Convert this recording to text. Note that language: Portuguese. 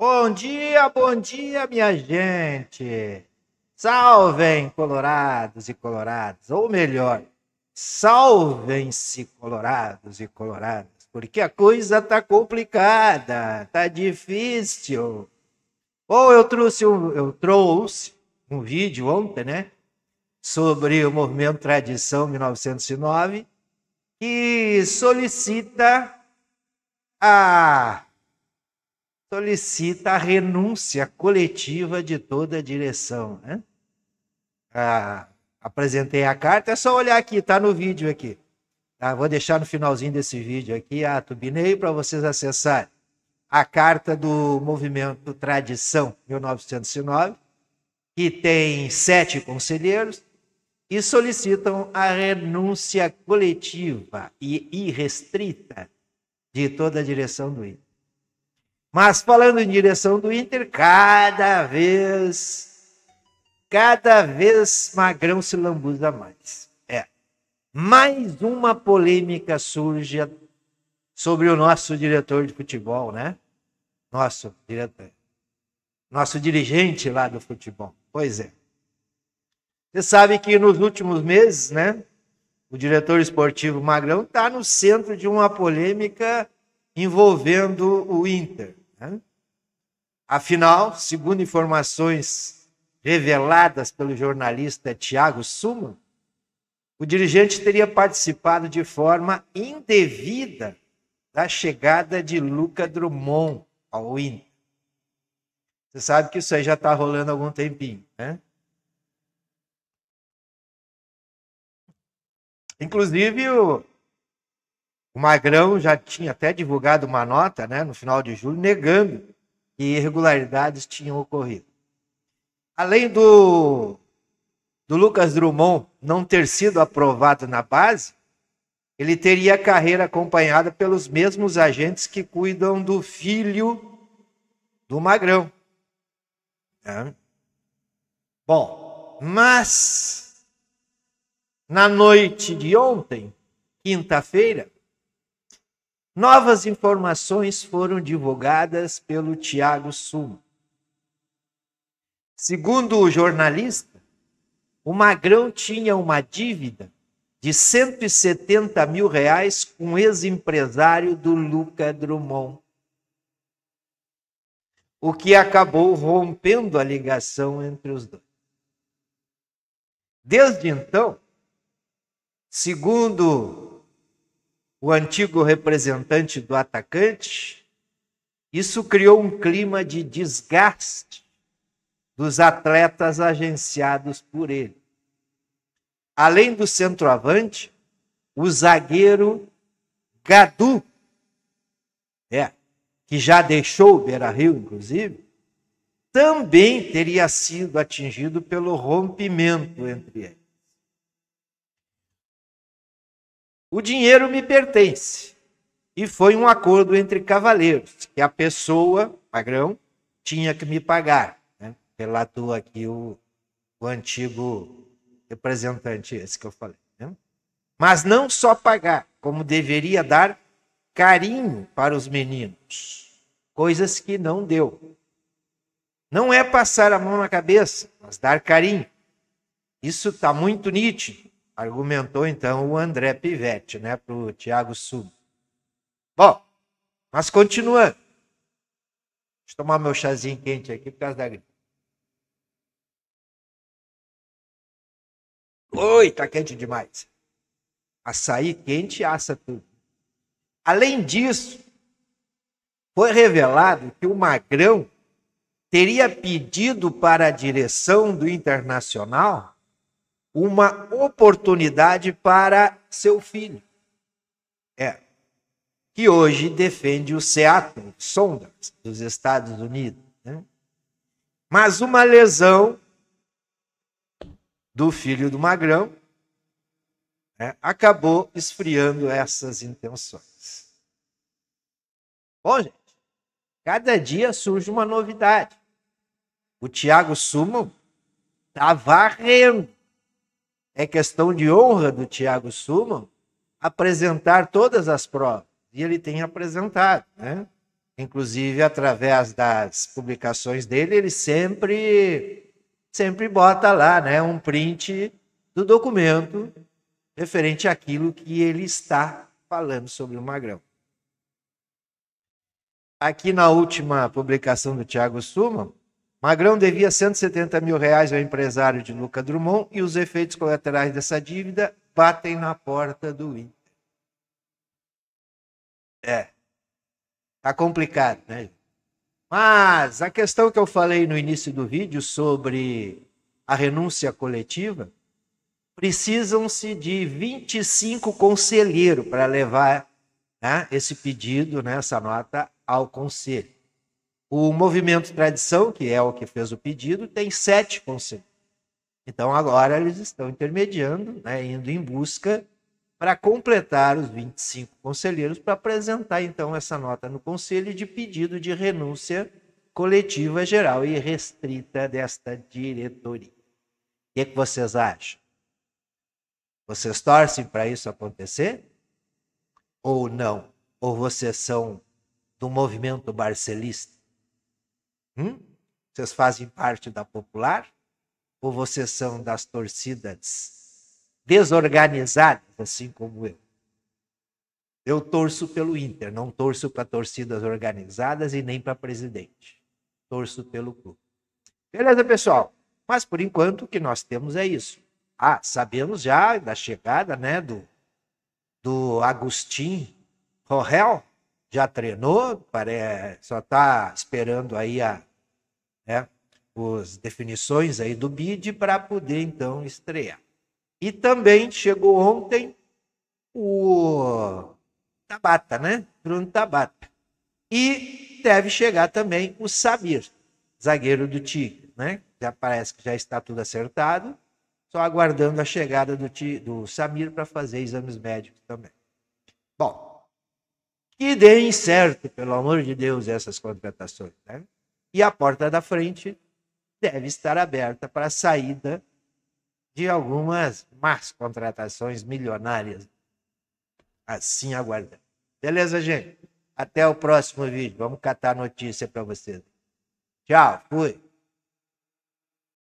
Bom dia, bom dia, minha gente. Salvem colorados e coloradas, ou melhor, salvem-se colorados e coloradas, porque a coisa tá complicada, tá difícil. Ou eu trouxe um, eu trouxe um vídeo ontem, né, sobre o movimento Tradição 1909, que solicita a solicita a renúncia coletiva de toda a direção. Né? Ah, apresentei a carta, é só olhar aqui, está no vídeo aqui. Ah, vou deixar no finalzinho desse vídeo aqui, a ah, tubinei para vocês acessarem a carta do movimento Tradição 1909, que tem sete conselheiros e solicitam a renúncia coletiva e irrestrita de toda a direção do INE. Mas falando em direção do Inter, cada vez, cada vez Magrão se lambuza mais. É. Mais uma polêmica surge sobre o nosso diretor de futebol, né? Nosso diretor. Nosso dirigente lá do futebol. Pois é. Você sabe que nos últimos meses, né? O diretor esportivo Magrão está no centro de uma polêmica envolvendo o Inter. Né? Afinal, segundo informações reveladas pelo jornalista Tiago Suma, o dirigente teria participado de forma indevida da chegada de Luca Drummond ao Inter. Você sabe que isso aí já está rolando há algum tempinho, né? Inclusive, o, o Magrão já tinha até divulgado uma nota né, no final de julho negando que irregularidades tinham ocorrido. Além do, do Lucas Drummond não ter sido aprovado na base, ele teria a carreira acompanhada pelos mesmos agentes que cuidam do filho do Magrão. Né? Bom, mas na noite de ontem, quinta-feira, Novas informações foram divulgadas pelo Tiago Sumo. Segundo o jornalista, o Magrão tinha uma dívida de 170 mil reais com o ex-empresário do Luca Drummond, o que acabou rompendo a ligação entre os dois. Desde então, segundo o antigo representante do atacante, isso criou um clima de desgaste dos atletas agenciados por ele. Além do centroavante, o zagueiro Gadu, é, que já deixou o Beira Rio, inclusive, também teria sido atingido pelo rompimento entre eles. O dinheiro me pertence. E foi um acordo entre cavaleiros, que a pessoa, agrão, tinha que me pagar. Né? Relatou aqui o, o antigo representante, esse que eu falei. Né? Mas não só pagar, como deveria dar carinho para os meninos, coisas que não deu. Não é passar a mão na cabeça, mas dar carinho. Isso está muito nítido. Argumentou então o André Pivetti, né, para o Tiago Sub. Bom, mas continuando. Deixa eu tomar meu chazinho quente aqui por causa da gripe. Oi, tá quente demais. Açaí quente assa tudo. Além disso, foi revelado que o Magrão teria pedido para a direção do Internacional uma oportunidade para seu filho. É. Que hoje defende o Seattle Sounders dos Estados Unidos. Né? Mas uma lesão do filho do Magrão né, acabou esfriando essas intenções. Bom, gente, cada dia surge uma novidade. O Tiago Sumo está varrendo é questão de honra do Tiago Suman apresentar todas as provas. E ele tem apresentado, né? Inclusive, através das publicações dele, ele sempre, sempre bota lá né, um print do documento referente àquilo que ele está falando sobre o Magrão. Aqui na última publicação do Tiago Suman, Magrão devia 170 mil reais ao empresário de Luca Drummond e os efeitos colaterais dessa dívida batem na porta do Inter. É. Tá complicado, né? Mas a questão que eu falei no início do vídeo sobre a renúncia coletiva, precisam-se de 25 conselheiros para levar né, esse pedido, né, essa nota ao conselho. O movimento tradição, que é o que fez o pedido, tem sete conselhos. Então agora eles estão intermediando, né, indo em busca para completar os 25 conselheiros para apresentar então essa nota no conselho de pedido de renúncia coletiva geral e restrita desta diretoria. O que, é que vocês acham? Vocês torcem para isso acontecer? Ou não? Ou vocês são do movimento barcelista? Hum? Vocês fazem parte da popular? Ou vocês são das torcidas desorganizadas, assim como eu? Eu torço pelo Inter, não torço para torcidas organizadas e nem para presidente. Torço pelo clube. Beleza, pessoal? Mas por enquanto o que nós temos é isso. Ah, sabemos já da chegada, né, do do Agustin Rogel, já treinou, parece, só está esperando aí a né, as definições aí do BID para poder então estrear. E também chegou ontem o Tabata, né? Bruno Tabata. E deve chegar também o Sabir, zagueiro do Tigre, né? Já parece que já está tudo acertado, só aguardando a chegada do, do Samir para fazer exames médicos também. Bom, que deem certo, pelo amor de Deus, essas contratações, né? e a porta da frente deve estar aberta para a saída de algumas más contratações milionárias. Assim aguardamos. Beleza, gente? Até o próximo vídeo. Vamos catar notícia para vocês. Tchau, fui.